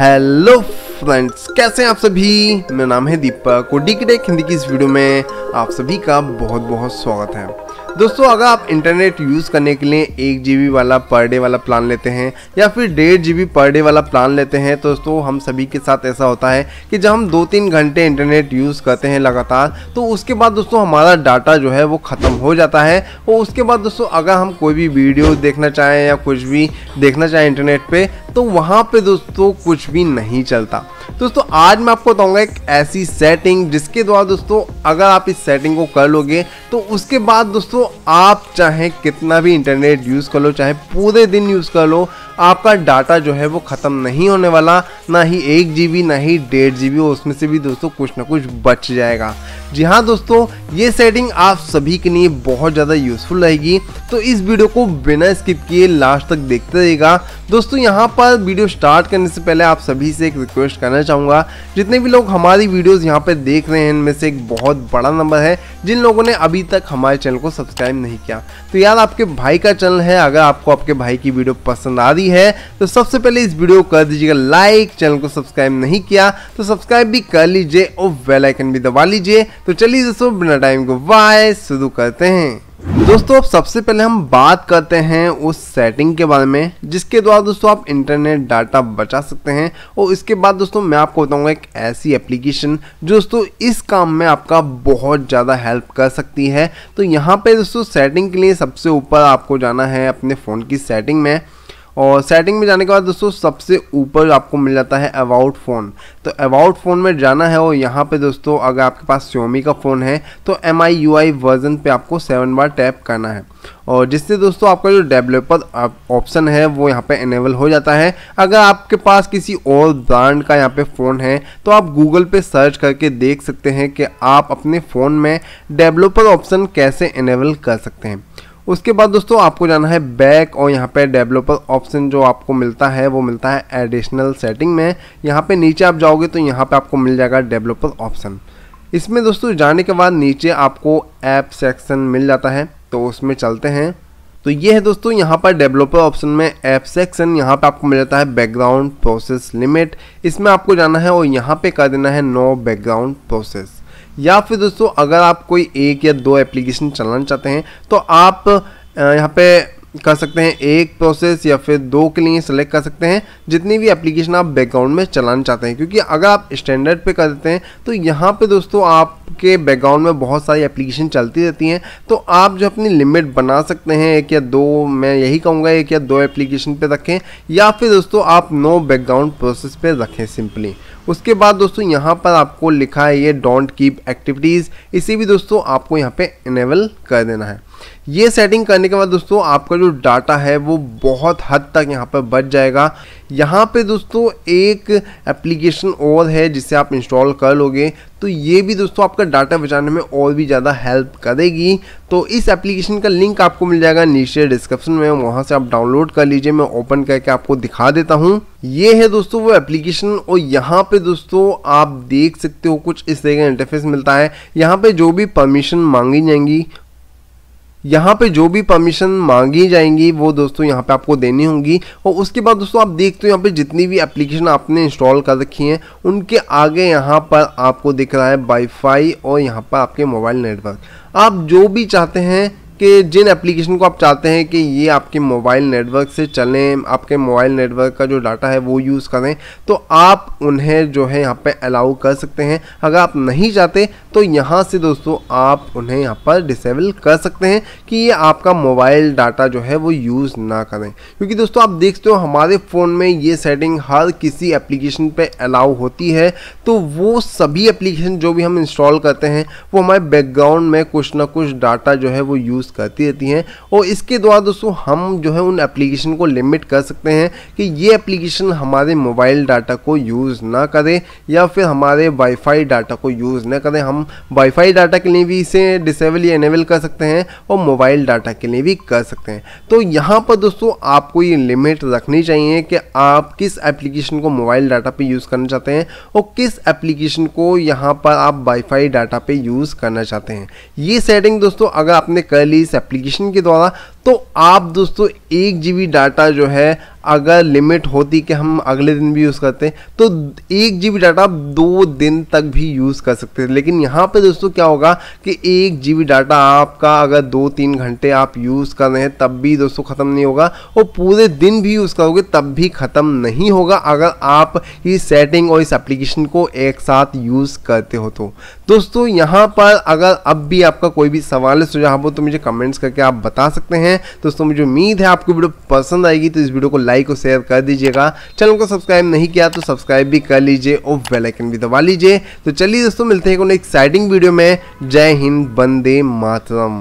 hello friends कैसे हैं आप सभी मेरा नाम है दीपक और डी टेक हिंदी की इस वीडियो में आप सभी का बहुत बहुत स्वागत है दोस्तों अगर आप इंटरनेट यूज़ करने के लिए एक जी वाला पर डे वाला प्लान लेते हैं या फिर डेढ़ जी पर डे वाला प्लान लेते हैं तो दोस्तों हम सभी के साथ ऐसा होता है कि जब हम दो तीन घंटे इंटरनेट यूज़ करते हैं लगातार तो उसके बाद दोस्तों हमारा डाटा जो है वो ख़त्म हो जाता है और उसके बाद दोस्तों अगर हम कोई भी वीडियो देखना चाहें या कुछ भी देखना चाहें इंटरनेट पर तो वहाँ पे दोस्तों कुछ भी नहीं चलता दोस्तों आज मैं आपको बताऊँगा एक ऐसी सेटिंग जिसके द्वारा दोस्तों अगर आप इस सेटिंग को कर लोगे तो उसके बाद दोस्तों आप चाहे कितना भी इंटरनेट यूज़ कर लो चाहे पूरे दिन यूज़ कर लो आपका डाटा जो है वो ख़त्म नहीं होने वाला ना ही एक जी ना ही डेढ़ जी उसमें से भी दोस्तों कुछ ना कुछ बच जाएगा जी हाँ दोस्तों ये सेटिंग आप सभी के लिए बहुत ज़्यादा यूज़फुल रहेगी तो इस वीडियो को बिना स्किप किए लास्ट तक देखते रहेगा दोस्तों यहाँ पर वीडियो स्टार्ट करने से पहले आप सभी से एक रिक्वेस्ट करना चाहूँगा जितने भी लोग हमारी वीडियोस यहाँ पे देख रहे हैं इनमें से एक बहुत बड़ा नंबर है जिन लोगों ने अभी तक हमारे चैनल को सब्सक्राइब नहीं किया तो यार आपके भाई का चैनल है अगर आपको आपके भाई की वीडियो पसंद आ रही है तो सबसे पहले इस वीडियो को कर दीजिएगा लाइक चैनल को सब्सक्राइब नहीं किया तो सब्सक्राइब भी कर लीजिए और बेलाइकन भी दबा लीजिए तो चलिए दोस्तों बिना टाइम को वाय शुरू करते हैं दोस्तों अब सबसे पहले हम बात करते हैं उस सेटिंग के बारे में जिसके द्वारा दोस्तों आप इंटरनेट डाटा बचा सकते हैं और इसके बाद दोस्तों मैं आपको बताऊंगा एक ऐसी एप्लीकेशन जो दोस्तों इस काम में आपका बहुत ज़्यादा हेल्प कर सकती है तो यहाँ पे दोस्तों सेटिंग के लिए सबसे ऊपर आपको जाना है अपने फ़ोन की सेटिंग में और सेटिंग में जाने के बाद दोस्तों सबसे ऊपर आपको मिल जाता है अबाउट फ़ोन तो अबाउट फ़ोन में जाना है और यहाँ पे दोस्तों अगर आपके पास श्योमी का फ़ोन है तो M I U I version पर आपको सेवन बार टैप करना है और जिससे दोस्तों आपका जो डेवलपर ऑप्शन है वो यहाँ पे इनेबल हो जाता है अगर आपके पास किसी और ब्रांड का यहाँ पे फ़ोन है तो आप गूगल पे सर्च करके देख सकते हैं कि आप अपने फ़ोन में डेवलपर ऑप्शन कैसे इनेबल कर सकते हैं उसके बाद दोस्तों आपको जाना है बैक और यहाँ पे डेवलपर ऑप्शन जो आपको मिलता है वो मिलता है एडिशनल सेटिंग में यहाँ पे नीचे आप जाओगे तो यहाँ पे आपको मिल जाएगा डेवलपर ऑप्शन इसमें दोस्तों जाने के बाद नीचे आपको ऐप सेक्शन मिल जाता है तो उसमें चलते हैं तो ये है दोस्तों यहाँ पर डेवलपर ऑप्शन में ऐप सेक्शन यहाँ पर आपको मिल जाता है बैकग्राउंड प्रोसेस लिमिट इसमें आपको जाना है और यहाँ पर कर देना है नो बैकग्राउंड प्रोसेस या फिर दोस्तों अगर आप कोई एक या दो एप्लीकेशन चलाना चाहते हैं तो आप यहाँ पे कर सकते हैं एक प्रोसेस या फिर दो के लिए सेलेक्ट कर सकते हैं जितनी भी एप्लीकेशन आप बैकग्राउंड में चलाना चाहते हैं क्योंकि अगर आप स्टैंडर्ड पे कर देते हैं तो यहाँ पे दोस्तों आपके बैकग्राउंड में बहुत सारी एप्लीकेशन चलती रहती हैं तो आप जो अपनी लिमिट बना सकते हैं एक या दो मैं यही कहूँगा एक या दो एप्लीकेशन पर रखें या फिर दोस्तों आप नो बैकग्राउंड प्रोसेस पर रखें सिंपली उसके बाद दोस्तों यहाँ पर आपको लिखा है ये डोंट कीप एक्टिविटीज़ इसे भी दोस्तों आपको यहाँ पे इनेबल कर देना है ये सेटिंग करने के बाद दोस्तों आपका जो डाटा है वो बहुत हद तक यहाँ पर बच जाएगा यहाँ पे दोस्तों एक एप्लीकेशन और है जिसे आप इंस्टॉल कर लोगे तो ये भी दोस्तों आपका डाटा बचाने में और भी ज़्यादा हेल्प करेगी तो इस एप्लीकेशन का लिंक आपको मिल जाएगा नीचे डिस्क्रिप्शन में वहाँ से आप डाउनलोड कर लीजिए मैं ओपन करके आपको दिखा देता हूँ ये है दोस्तों वो एप्लीकेशन और यहाँ पे दोस्तों आप देख सकते हो कुछ इस तरह का इंटरफेस मिलता है यहाँ पे जो भी परमिशन मांगी जाएंगी यहाँ पे जो भी परमिशन मांगी जाएंगी वो दोस्तों यहाँ पे आपको देनी होंगी और उसके बाद दोस्तों आप देखते हो यहाँ पे जितनी भी एप्लीकेशन आपने इंस्टॉल कर रखी हैं उनके आगे यहाँ पर आपको दिख रहा है वाईफाई और यहाँ पर आपके मोबाइल नेटवर्क आप जो भी चाहते हैं कि जिन एप्लीकेशन को आप चाहते हैं कि ये आपके मोबाइल नेटवर्क से चलें आपके मोबाइल नेटवर्क का जो डाटा है वो यूज़ करें तो आप उन्हें जो है यहाँ पे अलाउ कर सकते हैं अगर आप नहीं चाहते तो यहाँ से दोस्तों आप उन्हें यहाँ पर डिसेबल कर सकते हैं कि ये आपका मोबाइल डाटा जो है वो यूज़ ना करें क्योंकि दोस्तों आप देखते हो हमारे फ़ोन में ये सेटिंग हर किसी एप्लीकेशन पर अलाउ होती है तो वो सभी एप्लीकेशन जो भी हम इंस्टॉल करते हैं वो हमारे बैकग्राउंड में कुछ ना कुछ डाटा जो है वो यूज़ पोस्ट करती रहती हैं और इसके द्वारा दोस्तों हम जो है उन एप्लीकेशन को लिमिट कर सकते हैं कि ये एप्लीकेशन हमारे मोबाइल डाटा को यूज़ ना करें या फिर हमारे वाईफाई डाटा को यूज़ ना करें हम वाईफाई डाटा के लिए भी इसे डिसेबल या इनेबल कर सकते हैं और मोबाइल डाटा के लिए भी कर सकते हैं तो यहाँ पर दोस्तों आपको ये लिमिट रखनी चाहिए कि आप किस एप्लीकेशन को मोबाइल डाटा पर यूज़ करना चाहते हैं और किस एप्लीकेशन को यहाँ पर आप वाईफाई डाटा पर यूज़ करना चाहते हैं ये सेटिंग दोस्तों अगर आपने कर ली इस एप्लीकेशन के द्वारा तो आप दोस्तों एक जी डाटा जो है अगर लिमिट होती कि हम अगले दिन भी यूज़ करते हैं तो एक जी डाटा आप दो दिन तक भी यूज़ कर सकते हैं लेकिन यहाँ पे दोस्तों क्या होगा कि एक जी डाटा आपका अगर दो तीन घंटे आप यूज़ कर रहे हैं तब भी दोस्तों ख़त्म नहीं होगा और पूरे दिन भी यूज़ करोगे तब भी ख़त्म नहीं होगा अगर आप इस सेटिंग और इस एप्लीकेशन को एक साथ यूज़ करते हो तो दोस्तों यहाँ पर अगर अब भी आपका कोई भी सवाल है सुझाव हो तो मुझे कमेंट्स करके आप बता सकते हैं हैं तो दोस्तों मुझे उम्मीद है आपको वीडियो पसंद आएगी तो इस वीडियो को लाइक और शेयर कर दीजिएगा चैनल को सब्सक्राइब नहीं किया तो सब्सक्राइब भी कर लीजिए और बेलाइकन भी दबा लीजिए तो चलिए दोस्तों मिलते हैं एक्साइटिंग वीडियो में जय हिंद बंदे मातरम